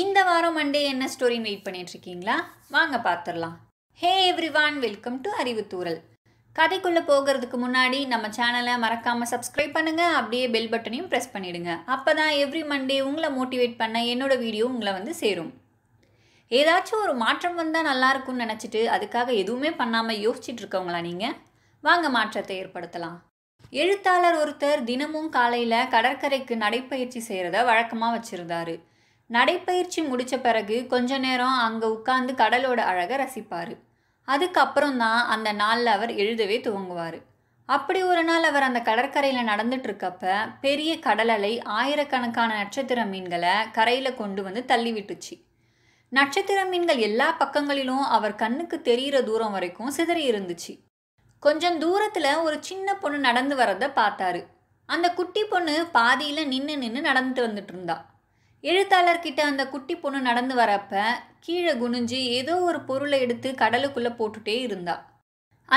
இந்த வாரம் மண்டே என்ன ஸ்டோரி வெயிட் பண்ணிட்டுருக்கீங்களா வாங்க பார்த்துடலாம் hey everyone welcome to அறிவுத்தூரல் கதைக்குள்ளே போகிறதுக்கு முன்னாடி நம்ம சேனலை மறக்காமல் சப்ஸ்கிரைப் பண்ணுங்கள் அப்படியே பெல் பட்டனையும் ப்ரெஸ் பண்ணிவிடுங்க அப்போ தான் எவ்ரி மண்டே உங்களை மோட்டிவேட் பண்ண என்னோடய வீடியோ உங்களை வந்து சேரும் ஏதாச்சும் ஒரு மாற்றம் வந்தால் நல்லாயிருக்கும்னு நினச்சிட்டு அதுக்காக எதுவுமே பண்ணாமல் யோசிச்சுட்டு இருக்கவங்களா நீங்கள் வாங்க மாற்றத்தை ஏற்படுத்தலாம் எழுத்தாளர் ஒருத்தர் தினமும் காலையில் கடற்கரைக்கு நடைப்பயிற்சி செய்கிறத வழக்கமாக வச்சுருந்தாரு நடைப்பயிற்சி முடித்த பிறகு கொஞ்ச நேரம் அங்கே உட்காந்து கடலோட அழகை ரசிப்பார் அதுக்கப்புறம்தான் அந்த நாளில் அவர் எழுதவே துவங்குவார் அப்படி ஒரு நாள் அவர் அந்த கடற்கரையில் நடந்துட்டுருக்கப்ப பெரிய கடலலை ஆயிரக்கணக்கான நட்சத்திர மீன்களை கரையில் கொண்டு வந்து தள்ளி விட்டுச்சு நட்சத்திர மீன்கள் எல்லா பக்கங்களிலும் அவர் கண்ணுக்கு தெரிகிற தூரம் வரைக்கும் சிதறி இருந்துச்சு கொஞ்சம் தூரத்தில் ஒரு சின்ன பொண்ணு நடந்து வரதை பார்த்தாரு அந்த குட்டி பொண்ணு பாதியில் நின்று நின்று நடந்துட்டு வந்துட்டு இருந்தாள் எழுத்தாளர்கிட்ட அந்த குட்டி பொண்ணு நடந்து வரப்ப கீழே குனிஞ்சு ஏதோ ஒரு பொருளை எடுத்து கடலுக்குள்ளே போட்டுட்டே இருந்தா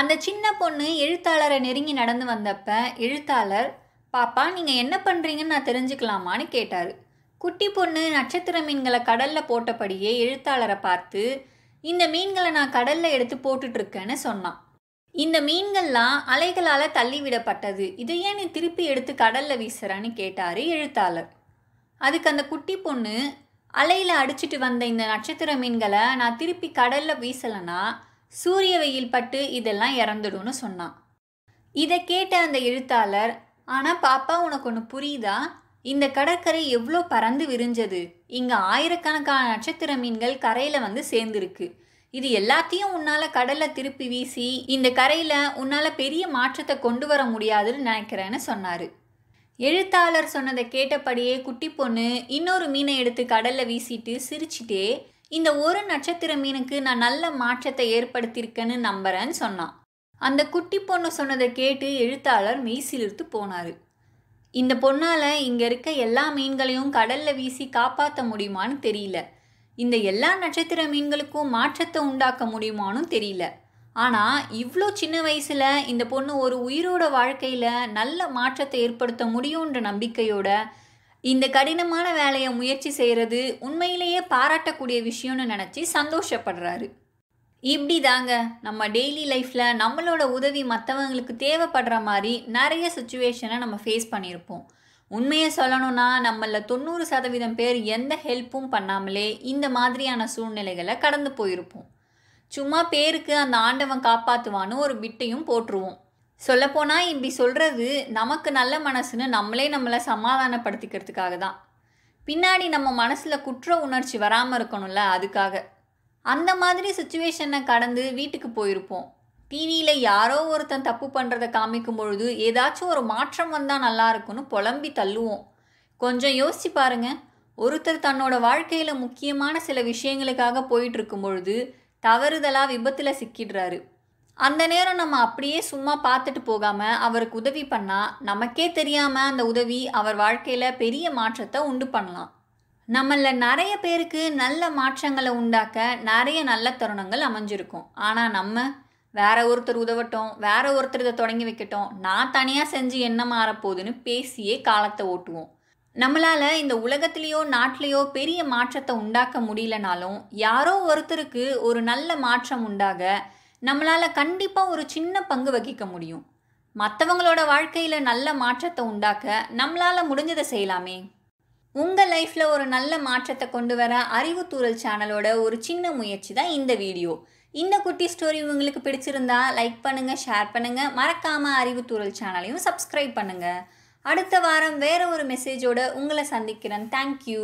அந்த சின்ன பொண்ணு எழுத்தாளரை நெருங்கி நடந்து வந்தப்ப எழுத்தாளர் பாப்பா நீங்கள் என்ன பண்ணுறீங்கன்னு நான் தெரிஞ்சுக்கலாமான்னு கேட்டார் குட்டி பொண்ணு நட்சத்திர மீன்களை கடலில் போட்டபடியே எழுத்தாளரை பார்த்து இந்த மீன்களை நான் கடலில் எடுத்து போட்டுட்ருக்கேன்னு சொன்னான் இந்த மீன்கள்லாம் அலைகளால் தள்ளிவிடப்பட்டது இது ஏன் நீ திருப்பி எடுத்து கடலில் வீசுறான்னு கேட்டார் எழுத்தாளர் அதுக்கு அந்த குட்டி பொண்ணு அலையில் அடிச்சிட்டு வந்த இந்த நட்சத்திர மீன்களை நான் திருப்பி கடலில் வீசலைன்னா சூரிய வெயில் பட்டு இதெல்லாம் இறந்துடும்னு சொன்னான் இதை கேட்ட அந்த எழுத்தாளர் ஆனால் பாப்பா உனக்கு ஒன்று புரியுதா இந்த கடற்கரை எவ்வளோ பறந்து விரிஞ்சது இங்கே ஆயிரக்கணக்கான நட்சத்திர மீன்கள் கரையில் வந்து சேர்ந்துருக்கு இது எல்லாத்தையும் உன்னால் கடலில் திருப்பி வீசி இந்த கரையில் உன்னால் பெரிய மாற்றத்தை கொண்டு வர முடியாதுன்னு நினைக்கிறேன்னு சொன்னார் எழுத்தாளர் சொன்னதை கேட்டபடியே குட்டி பொண்ணு இன்னொரு மீனை எடுத்து கடல்ல வீசிட்டு சிரிச்சிட்டே இந்த ஒரு நட்சத்திர மீனுக்கு நான் நல்ல மாற்றத்தை ஏற்படுத்தியிருக்கேன்னு நம்புறேன்னு சொன்னான் அந்த குட்டி பொண்ணு சொன்னதை கேட்டு எழுத்தாளர் மெய்சிலிருத்து போனாரு போனார் இந்த பொண்ணால் இங்கே இருக்க எல்லா மீன்களையும் கடலில் வீசி காப்பாற்ற முடியுமான்னு தெரியல இந்த எல்லா நட்சத்திர மீன்களுக்கும் மாற்றத்தை உண்டாக்க முடியுமானும் தெரியல ஆனால் இவ்வளோ சின்ன வயசில் இந்த பொண்ணு ஒரு உயிரோட வாழ்க்கையில் நல்ல மாற்றத்தை ஏற்படுத்த முடியுன்ற நம்பிக்கையோட இந்த கடினமான வேலையை முயற்சி செய்கிறது உண்மையிலேயே பாராட்டக்கூடிய விஷயம்னு நினச்சி சந்தோஷப்படுறாரு இப்படி தாங்க நம்ம டெய்லி லைஃப்பில் நம்மளோட உதவி மற்றவங்களுக்கு தேவைப்படுற மாதிரி நிறைய சுச்சுவேஷனை நம்ம ஃபேஸ் பண்ணியிருப்போம் உண்மையை சொல்லணும்னா நம்மள தொண்ணூறு சதவீதம் பேர் எந்த ஹெல்ப்பும் பண்ணாமலே இந்த மாதிரியான சூழ்நிலைகளை கடந்து போயிருப்போம் சும்மா பேருக்கு அந்த ஆண்டவன் காப்பாற்றுவான்னு ஒரு பிட்டையும் போட்டுருவோம் சொல்லப்போனால் இப்படி சொல்கிறது நமக்கு நல்ல மனசுன்னு நம்மளே நம்மளை சமாதானப்படுத்திக்கிறதுக்காக தான் பின்னாடி நம்ம மனசில் குற்ற உணர்ச்சி வராமல் இருக்கணும்ல அதுக்காக அந்த மாதிரி சுச்சுவேஷனை கடந்து வீட்டுக்கு போயிருப்போம் டிவியில் யாரோ ஒருத்தன் தப்பு பண்ணுறத காமிக்கும் பொழுது ஏதாச்சும் ஒரு மாற்றம் வந்தால் நல்லா இருக்கும்னு புலம்பி தள்ளுவோம் கொஞ்சம் யோசிச்சு பாருங்கள் ஒருத்தர் தன்னோட வாழ்க்கையில் முக்கியமான சில விஷயங்களுக்காக போயிட்டு இருக்கும் பொழுது தவறுதலாக விபத்தில் சிக்கிடுறாரு அந்த நேரம் நம்ம அப்படியே சும்மா பார்த்துட்டு போகாமல் அவருக்கு உதவி பண்ணால் நமக்கே தெரியாமல் அந்த உதவி அவர் வாழ்க்கையில் பெரிய மாற்றத்தை உண்டு பண்ணலாம் நம்மளில் நிறைய பேருக்கு நல்ல மாற்றங்களை உண்டாக்க நிறைய நல்ல தருணங்கள் அமைஞ்சிருக்கும் ஆனால் நம்ம வேற ஒருத்தர் உதவட்டும் வேற ஒருத்தர் இதை தொடங்கி வைக்கட்டும் நான் தனியாக செஞ்சு என்ன மாறப்போகுதுன்னு பேசியே காலத்தை ஓட்டுவோம் நம்மளால் இந்த உலகத்திலேயோ நாட்டிலேயோ பெரிய மாற்றத்தை உண்டாக்க முடியலனாலும் யாரோ ஒருத்தருக்கு ஒரு நல்ல மாற்றம் உண்டாக நம்மளால் கண்டிப்பாக ஒரு சின்ன பங்கு வகிக்க முடியும் மற்றவங்களோட வாழ்க்கையில் நல்ல மாற்றத்தை உண்டாக்க நம்மளால் முடிஞ்சதை செய்யலாமே உங்கள் லைஃப்பில் ஒரு நல்ல மாற்றத்தை கொண்டு வர அறிவுத்தூரல் சேனலோட ஒரு சின்ன முயற்சி தான் இந்த வீடியோ இந்த குட்டி ஸ்டோரி உங்களுக்கு பிடிச்சிருந்தா லைக் பண்ணுங்கள் ஷேர் பண்ணுங்கள் மறக்காமல் அறிவுத்தூரல் சேனலையும் சப்ஸ்கிரைப் பண்ணுங்கள் அடுத்த வாரம் வேறு ஒரு மெசேஜோடு உங்களை சந்திக்கிறேன் தேங்க்யூ